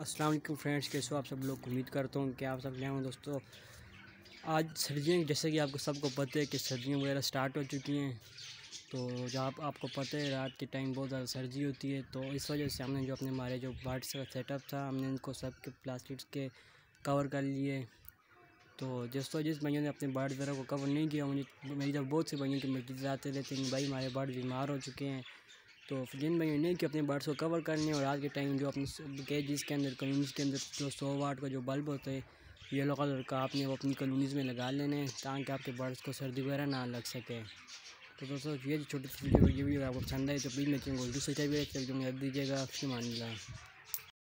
Aslam friends कैसे हो आप सब लोग उम्मीद करता हूँ कि आप सब नए दोस्तों आज सर्दियाँ जैसे कि आपको सबको पता है कि सर्दियाँ वगैरह स्टार्ट हो चुकी हैं तो जब आप आपको पता है रात के टाइम बहुत ज़्यादा सर्दी होती है तो इस वजह से हमने जो अपने हमारे जो बर्ड्स का सेटअप था हमने इनको सब के प्लास्टिक के कवर कर लिए तो जिस वजह जिस भैया ने अपने बर्ड वगैरह को कवर नहीं किया मुझे मेरी तरफ बहुत से भाइयों की मिट्टी आते रहते हैं भाई हमारे बर्ड बीमार हो चुके हैं तो जिन भाइयों ने कि अपने बर्ड्स को कवर करने और आज के टाइम जो अपने केजिस के अंदर कॉलोनीज के अंदर जो सौ वाट का जो बल्ब होता है येलो कलर का आपने वो अपनी कॉलोनीज़ में लगा लेने ताकि आपके बर्ड्स को सर्दी वगैरह ना लग सके तो दोस्तों ये छोटी छोटी वीडियो ये भी आपको पसंद आई तो प्लीज़ मैं चैनल को दूसरे चाहिए भी दीजिएगा फिर मान